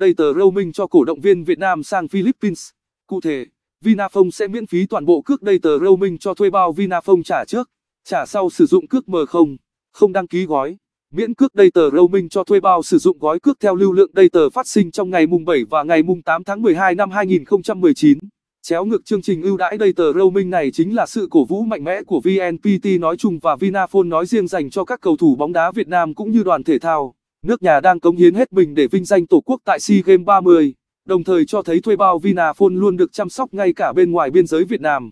data roaming cho cổ động viên Việt Nam sang Philippines. Cụ thể, Vinaphone sẽ miễn phí toàn bộ cước data roaming cho thuê bao Vinaphone trả trước, trả sau sử dụng cước M0, không đăng ký gói. Miễn cước data roaming cho thuê bao sử dụng gói cước theo lưu lượng data phát sinh trong ngày mùng 7 và ngày mùng 8 tháng 12 năm 2019. Chéo ngược chương trình ưu đãi data roaming này chính là sự cổ vũ mạnh mẽ của VNPT nói chung và Vinaphone nói riêng dành cho các cầu thủ bóng đá Việt Nam cũng như đoàn thể thao. Nước nhà đang cống hiến hết mình để vinh danh Tổ quốc tại SEA Games 30, đồng thời cho thấy thuê bao Vinaphone luôn được chăm sóc ngay cả bên ngoài biên giới Việt Nam.